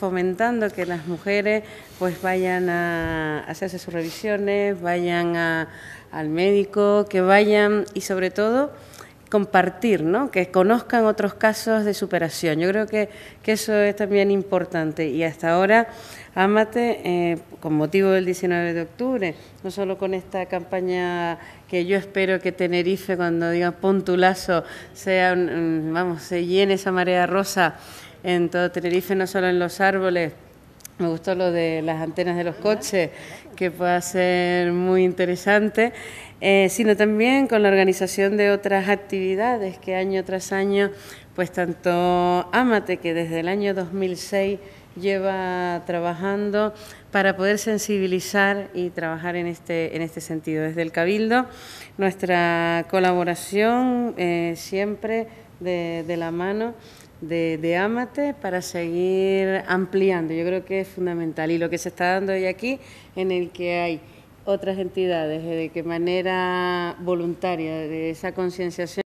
fomentando que las mujeres pues vayan a hacerse sus revisiones, vayan al médico, que vayan y sobre todo compartir, ¿no? que conozcan otros casos de superación. Yo creo que, eso es también importante y hasta ahora Amate, eh, con motivo del 19 de octubre, no solo con esta campaña que yo espero que Tenerife, cuando diga pon tu lazo, sea, vamos, se llene esa marea rosa en todo Tenerife, no solo en los árboles. Me gustó lo de las antenas de los coches, que puede ser muy interesante, eh, sino también con la organización de otras actividades que año tras año, pues tanto Amate, que desde el año 2006 lleva trabajando para poder sensibilizar y trabajar en este, este sentido. Desde el Cabildo, nuestra colaboración eh, siempre de la mano de, de Amate para seguir ampliando. Yo creo que es fundamental. Y lo que se está dando hoy aquí, en el que hay otras entidades, eh, de qué manera voluntaria, de esa concienciación.